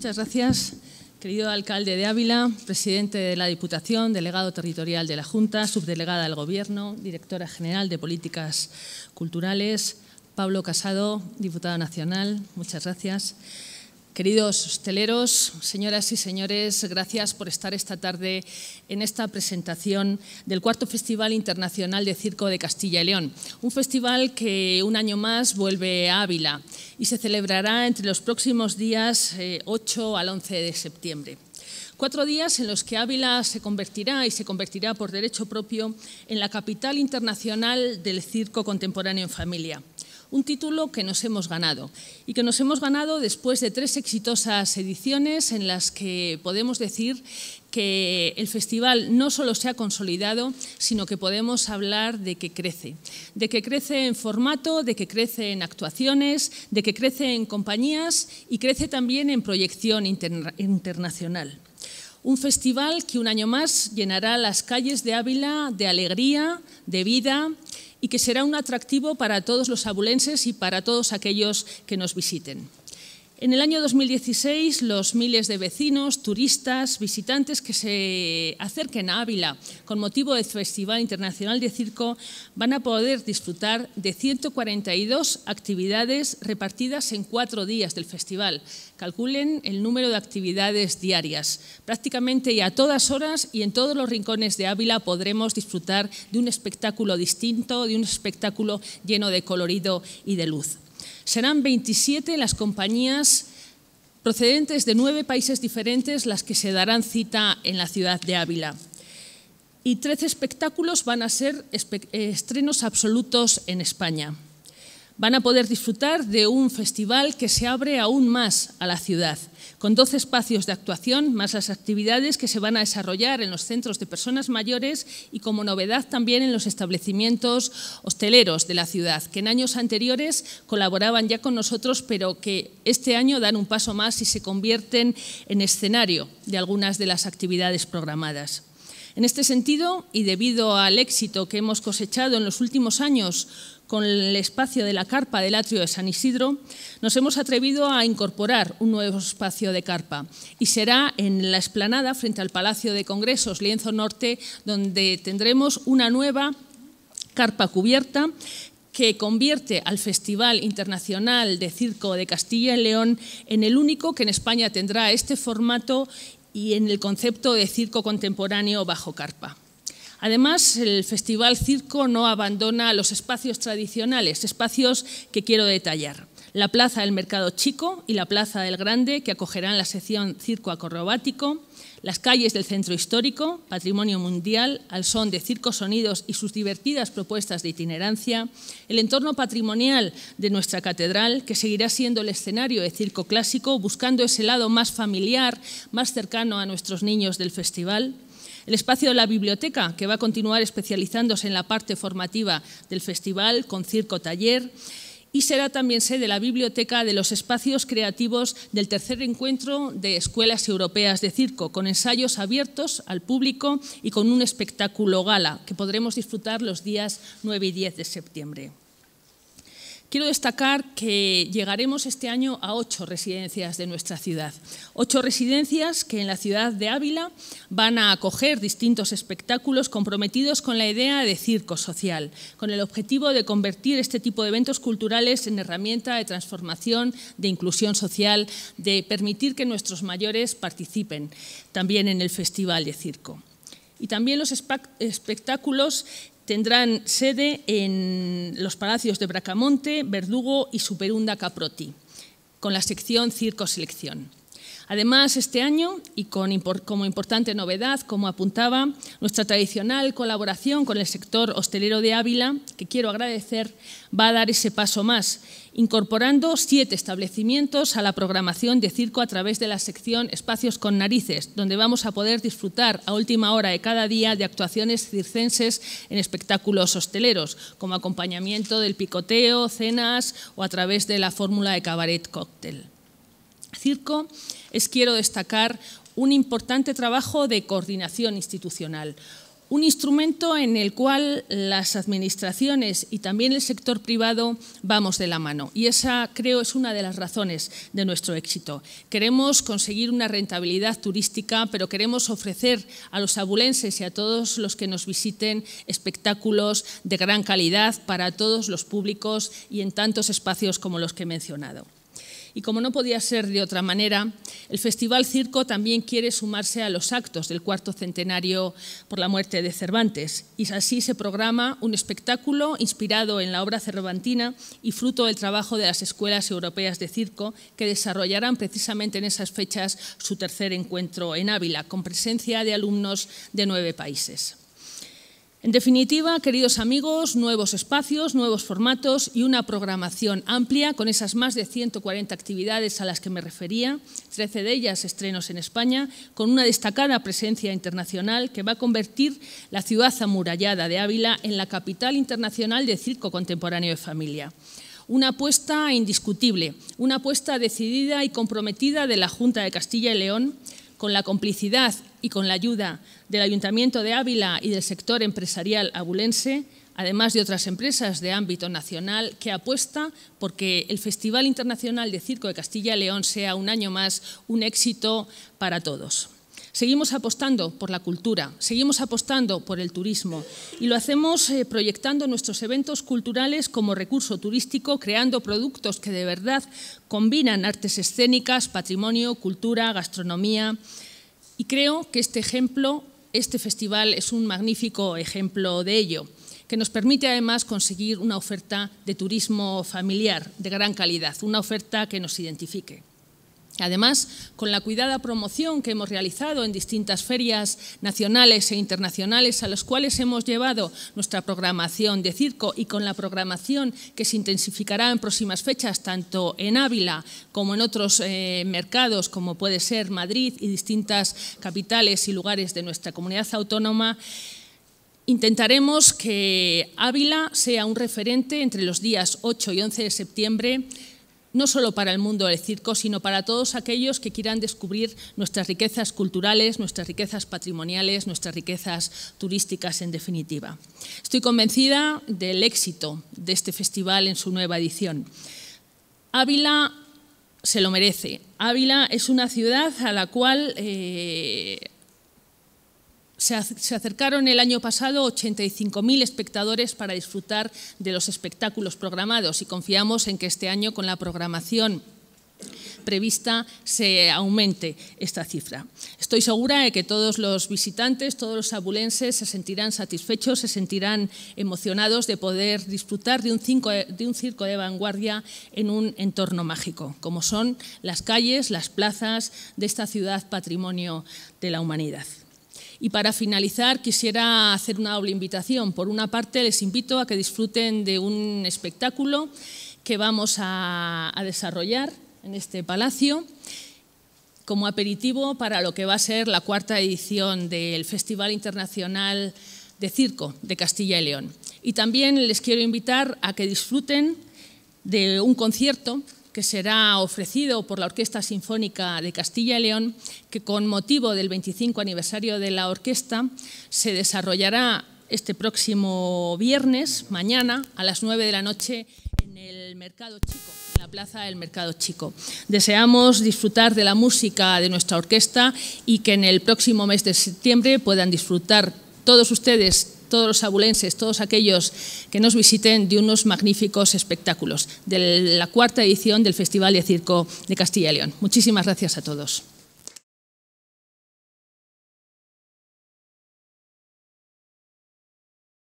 Muchas gracias, querido alcalde de Ávila, presidente de la Diputación, delegado territorial de la Junta, subdelegada del Gobierno, directora general de Políticas Culturales, Pablo Casado, diputado nacional. Muchas gracias. Queridos hosteleros, señoras y señores, gracias por estar esta tarde en esta presentación del cuarto Festival Internacional de Circo de Castilla y León, un festival que un año más vuelve a Ávila y se celebrará entre los próximos días 8 eh, al 11 de septiembre. Cuatro días en los que Ávila se convertirá y se convertirá por derecho propio en la capital internacional del circo contemporáneo en familia un título que nos hemos ganado y que nos hemos ganado después de tres exitosas ediciones en las que podemos decir que el festival no solo se ha consolidado, sino que podemos hablar de que crece. De que crece en formato, de que crece en actuaciones, de que crece en compañías y crece también en proyección internacional. Un festival que un año más llenará las calles de Ávila de alegría, de vida, y que será un atractivo para todos los abulenses y para todos aquellos que nos visiten. En el año 2016, los miles de vecinos, turistas, visitantes que se acerquen a Ávila con motivo del Festival Internacional de Circo van a poder disfrutar de 142 actividades repartidas en cuatro días del festival. Calculen el número de actividades diarias. Prácticamente y a todas horas y en todos los rincones de Ávila podremos disfrutar de un espectáculo distinto, de un espectáculo lleno de colorido y de luz. Serán 27 las compañías procedentes de nueve países diferentes las que se darán cita en la ciudad de Ávila. Y 13 espectáculos van a ser eh, estrenos absolutos en España van a poder disfrutar de un festival que se abre aún más a la ciudad, con 12 espacios de actuación, más las actividades que se van a desarrollar en los centros de personas mayores y como novedad también en los establecimientos hosteleros de la ciudad, que en años anteriores colaboraban ya con nosotros, pero que este año dan un paso más y se convierten en escenario de algunas de las actividades programadas. En este sentido, y debido al éxito que hemos cosechado en los últimos años con el espacio de la carpa del atrio de San Isidro, nos hemos atrevido a incorporar un nuevo espacio de carpa y será en la explanada frente al Palacio de Congresos Lienzo Norte, donde tendremos una nueva carpa cubierta que convierte al Festival Internacional de Circo de Castilla y León en el único que en España tendrá este formato y en el concepto de circo contemporáneo bajo carpa. Además, el Festival Circo no abandona los espacios tradicionales, espacios que quiero detallar. La Plaza del Mercado Chico y la Plaza del Grande, que acogerán la sección Circo Acrobático, las calles del Centro Histórico, Patrimonio Mundial, al son de Circo sonidos y sus divertidas propuestas de itinerancia, el entorno patrimonial de nuestra catedral, que seguirá siendo el escenario de circo clásico, buscando ese lado más familiar, más cercano a nuestros niños del festival, el espacio de la biblioteca, que va a continuar especializándose en la parte formativa del festival con circo taller y será también sede de la Biblioteca de los Espacios Creativos del tercer encuentro de Escuelas Europeas de Circo, con ensayos abiertos al público y con un espectáculo gala que podremos disfrutar los días 9 y 10 de septiembre. Quiero destacar que llegaremos este año a ocho residencias de nuestra ciudad. Ocho residencias que en la ciudad de Ávila van a acoger distintos espectáculos comprometidos con la idea de circo social, con el objetivo de convertir este tipo de eventos culturales en herramienta de transformación, de inclusión social, de permitir que nuestros mayores participen también en el Festival de Circo y también los espectáculos tendrán sede en los palacios de Bracamonte, Verdugo y Superunda Caproti, con la sección Circo Selección. Además, este año, y como importante novedad, como apuntaba, nuestra tradicional colaboración con el sector hostelero de Ávila, que quiero agradecer, va a dar ese paso más, incorporando siete establecimientos a la programación de circo a través de la sección Espacios con Narices, donde vamos a poder disfrutar a última hora de cada día de actuaciones circenses en espectáculos hosteleros, como acompañamiento del picoteo, cenas o a través de la fórmula de cabaret cóctel circo es, quiero destacar, un importante trabajo de coordinación institucional, un instrumento en el cual las administraciones y también el sector privado vamos de la mano. Y esa, creo, es una de las razones de nuestro éxito. Queremos conseguir una rentabilidad turística, pero queremos ofrecer a los abulenses y a todos los que nos visiten espectáculos de gran calidad para todos los públicos y en tantos espacios como los que he mencionado. Y como no podía ser de otra manera, el Festival Circo también quiere sumarse a los actos del cuarto centenario por la muerte de Cervantes. Y así se programa un espectáculo inspirado en la obra cervantina y fruto del trabajo de las escuelas europeas de circo que desarrollarán precisamente en esas fechas su tercer encuentro en Ávila, con presencia de alumnos de nueve países. En definitiva, queridos amigos, nuevos espacios, nuevos formatos y una programación amplia con esas más de 140 actividades a las que me refería, 13 de ellas estrenos en España, con una destacada presencia internacional que va a convertir la ciudad amurallada de Ávila en la capital internacional del circo contemporáneo de familia una apuesta indiscutible, una apuesta decidida y comprometida de la Junta de Castilla y León, con la complicidad y con la ayuda del Ayuntamiento de Ávila y del sector empresarial abulense, además de otras empresas de ámbito nacional, que apuesta porque el Festival Internacional de Circo de Castilla y León sea un año más un éxito para todos. Seguimos apostando por la cultura, seguimos apostando por el turismo y lo hacemos eh, proyectando nuestros eventos culturales como recurso turístico, creando productos que de verdad combinan artes escénicas, patrimonio, cultura, gastronomía, y creo que este ejemplo, este festival es un magnífico ejemplo de ello, que nos permite además conseguir una oferta de turismo familiar de gran calidad, una oferta que nos identifique. Además, con la cuidada promoción que hemos realizado en distintas ferias nacionales e internacionales a las cuales hemos llevado nuestra programación de circo y con la programación que se intensificará en próximas fechas tanto en Ávila como en otros eh, mercados como puede ser Madrid y distintas capitales y lugares de nuestra comunidad autónoma, intentaremos que Ávila sea un referente entre los días 8 y 11 de septiembre no solo para el mundo del circo, sino para todos aquellos que quieran descubrir nuestras riquezas culturales, nuestras riquezas patrimoniales, nuestras riquezas turísticas en definitiva. Estoy convencida del éxito de este festival en su nueva edición. Ávila se lo merece. Ávila es una ciudad a la cual eh, se, acercaron el año pasado 85.000 espectadores para disfrutar de los espectáculos programados y confiamos en que este año con la programación prevista se aumente esta cifra. Estoy segura de que todos los visitantes, todos los abulenses se sentirán satisfechos, se sentirán emocionados de poder disfrutar de un, de un circo de vanguardia en un entorno mágico, como son las calles, las plazas de esta ciudad patrimonio de la humanidad. Y para finalizar, quisiera hacer una doble invitación. Por una parte, les invito a que disfruten de un espectáculo que vamos a, desarrollar en este palacio como aperitivo para lo que va a ser la cuarta edición del Festival Internacional de Circo de Castilla y León. Y también les quiero invitar a que disfruten de un concierto que será ofrecido por la Orquesta Sinfónica de Castilla y León, que con motivo del 25 aniversario de la orquesta se desarrollará este próximo viernes, mañana, a las 9 de la noche en el Mercado Chico, en la Plaza del Mercado Chico. Deseamos disfrutar de la música de nuestra orquesta y que en el próximo mes de septiembre puedan disfrutar todos ustedes, todos los abulenses, todos aquellos que nos visiten de unos magníficos espectáculos de la cuarta edición del Festival de Circo de Castilla y León. Muchísimas gracias a todos.